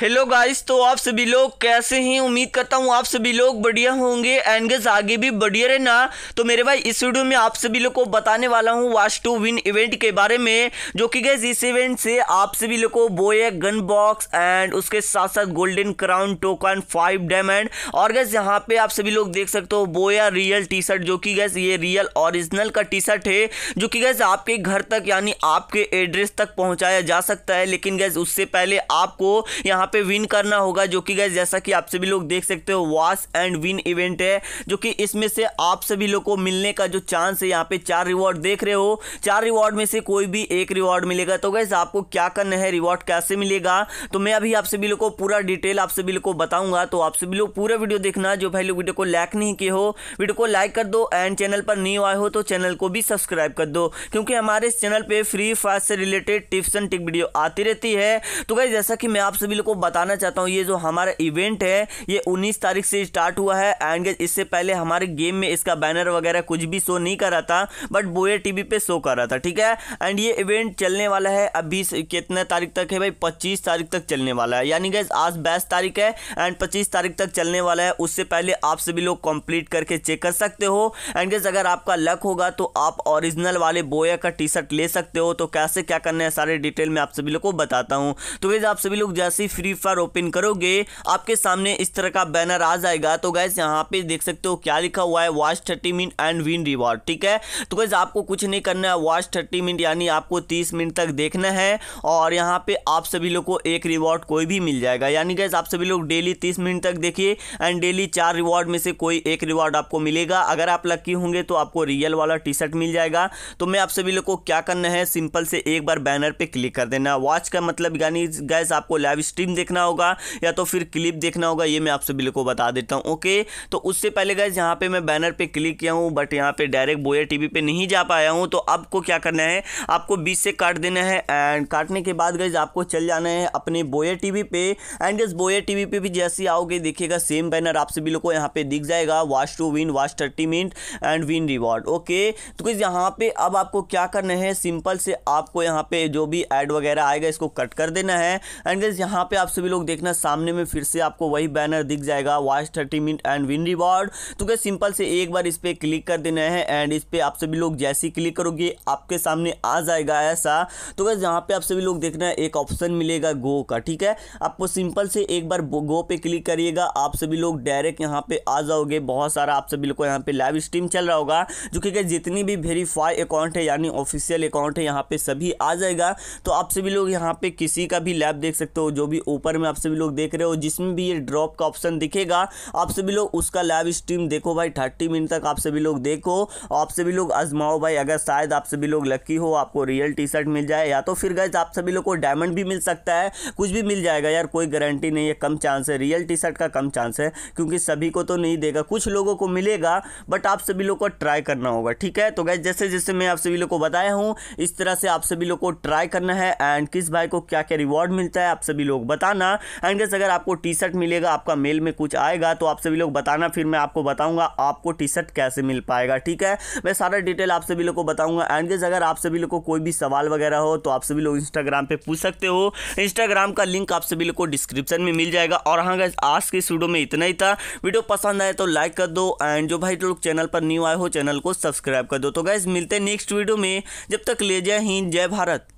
hello guys तो आप सभी लोग कैसे हैं उम्मीद करता हूँ आप सभी लोग बढ़िया होंगे एंड एनगेज आगे भी बढ़िया रहे ना तो मेरे भाई इस वीडियो में आप सभी लोग को बताने वाला हूँ वाश टू विन इवेंट के बारे में जो कि गैस इस इवेंट से आप सभी लोग को बोए गन बॉक्स एंड उसके साथ साथ golden crown token five diamond और गैस यहाँ पे आप सभी लोग देख सकते हो बोया रियल टी शर्ट जो कि गैस ये रियल ओरिजिनल का टी शर्ट है जो कि गैस आपके घर तक यानी आपके एड्रेस तक पहुँचाया जा सकता है लेकिन गैस उससे पहले आपको यहाँ यहाँ पे विन करना होगा जो कि गैस जैसा कि आप सभी लोग देख सकते हो वॉश एंड विन इवेंट है जो कि इसमें से आप सभी लोग को मिलने का जो चांस है यहाँ पे चार रिवॉर्ड देख रहे हो चार रिवॉर्ड में से कोई भी एक रिवॉर्ड मिलेगा तो गैस आपको क्या करना है रिवॉर्ड कैसे मिलेगा तो मैं अभी आप सभी लोग को पूरा डिटेल आप सभी लोग को बताऊंगा तो आप सभी लोग पूरा वीडियो देखना जो भाई लोग वीडियो को लाइक नहीं किए हो वीडियो को लाइक कर दो एंड चैनल पर न्यू आए हो तो चैनल को भी सब्सक्राइब कर दो क्योंकि हमारे इस चैनल पर फ्री फायर से related tips and trick video आती रहती है तो गैस जैसा कि मैं आप सभी लोग को बताना चाहता हूँ ये जो हमारा इवेंट है ये 19 तारीख से स्टार्ट हुआ है एंड इससे पहले हमारे गेम में इसका बैनर वगैरह कुछ भी शो नहीं कर रहा था बट बोए टीवी पे शो कर रहा था ठीक है एंड ये इवेंट चलने वाला है अभी कितने तारीख तक है भाई पच्चीस तारीख तक चलने वाला है यानी गैस आज बाईस तारीख है एंड पच्चीस तारीख तक चलने वाला है उससे पहले आप सभी लोग कंप्लीट करके चेक कर सकते हो एंड गैस अगर आपका लक होगा तो आप ओरिजिनल वाले बोया का टी शर्ट ले सकते हो तो कैसे क्या करना है सारे डिटेल में आप सभी लोग को बताता हूँ तो गैस आप सभी लोग जैसे ही फ्री फ्री फायर ओपन करोगे आपके सामने इस तरह का बैनर आ जाएगा तो गैस यहाँ पे देख सकते हो क्या लिखा हुआ है watch thirty minute and win reward ठीक है तो गैस आपको कुछ नहीं करना है वॉच थर्टी मिनट यानी आपको तीस मिनट तक देखना है और यहाँ पे आप सभी लोग को एक रिवॉर्ड कोई भी मिल जाएगा यानी गैस आप सभी लोग डेली तीस मिनट तक देखिए एंड डेली चार रिवॉर्ड में से कोई एक रिवॉर्ड आपको मिलेगा अगर आप लक्की होंगे तो आपको रियल वाला टी शर्ट मिल जाएगा तो मैं आप सभी लोग को क्या करना है सिंपल से एक बार बैनर पर क्लिक कर देना वॉच का मतलब यानी गैस आपको लाइव स्ट्रीम देखना होगा या तो फिर क्लिप देखना होगा ये मैं आपसे सभी को बता देता हूँ ओके तो उससे पहले गए यहाँ पे मैं बैनर पे क्लिक किया हूँ बट यहाँ पे डायरेक्ट बोया टीवी पे नहीं जा पाया हूँ तो आपको क्या करना है आपको बीच से काट देना है एंड काटने के बाद गए आपको चल जाना है अपने बोया टी पे एंड इस बोया टी पे भी जैसे आओगे देखिएगा सेम बैनर आप सभी लोग को यहाँ पे दिख जाएगा watch to win watch thirty minute and win reward okay तो कुछ यहाँ पे अब आपको क्या करना है सिंपल से आपको यहाँ पे जो भी एड वगैरह आएगा इसको कट कर देना है एंड गज यहाँ पे आप आप सभी लोग देखना सामने में फिर से आपको वही बैनर दिख जाएगा watch thirty minute and win reward तो क्या सिंपल से एक बार इस पर क्लिक कर देना है एंड इस पर आप सभी लोग जैसे ही क्लिक करोगे आपके सामने आ जाएगा ऐसा तो क्या जहाँ पर आप सभी लोग देखना एक ऑप्शन मिलेगा गो का ठीक है आपको सिंपल से एक बार गो पे क्लिक करिएगा आप सभी लोग डायरेक्ट यहाँ पे आ जाओगे बहुत सारा आप सभी लोग को यहाँ पे लाइव स्ट्रीम चल रहा होगा जो कि जितनी भी वेरीफाई अकाउंट है यानी ऑफिशियल अकाउंट है यहाँ पे सभी आ जाएगा तो आप सभी लोग यहाँ पे किसी का भी लैब देख सकते हो जो भी ओ ऊपर में आप सभी लोग देख रहे हो जिसमें भी ये ड्रॉप का ऑप्शन दिखेगा आप सभी लोग उसका लाइव स्ट्रीम देखो भाई थर्टी मिनट तक आप सभी लोग देखो आप सभी लोग आजमाओ भाई अगर शायद आप सभी लोग लकी हो आपको रियल टी शर्ट मिल जाए या तो फिर गैस आप सभी लोग को डायमंड भी मिल सकता है कुछ भी मिल जाएगा यार कोई गारंटी नहीं है कम चांस है रियल टी शर्ट का कम चांस है क्योंकि सभी को तो नहीं देगा कुछ लोगों को मिलेगा बट आप सभी लोग को ट्राई करना होगा ठीक है तो गैस जैसे जैसे मैं आप सभी लोग को बताया हूँ इस तरह से आप सभी लोग को ट्राई करना है एंड किस भाई को क्या क्या रिवॉर्ड मिलता है आप सभी लोग बताना एंड गैस अगर आपको टी शर्ट मिलेगा आपका मेल में कुछ आएगा तो आप सभी लोग बताना फिर मैं आपको बताऊंगा आपको टी शर्ट कैसे मिल पाएगा ठीक है मैं सारा डिटेल आप सभी लोग को बताऊंगा एंड गैस अगर आप सभी लोग को कोई भी सवाल वगैरह हो तो आप सभी लोग इंस्टाग्राम पर पूछ सकते हो इंस्टाग्राम का लिंक आप सभी लोग को डिस्क्रिप्शन में मिल जाएगा और हाँ गैस आज के स्टूडियो में इतना ही था वीडियो पसंद आए तो लाइक कर दो एंड जो भाई लोग चैनल पर न्यू आए हो चैनल को सब्सक्राइब कर दो तो गैस मिलते हैं नेक्स्ट वीडियो में जब तक ले जय हिंद जय भारत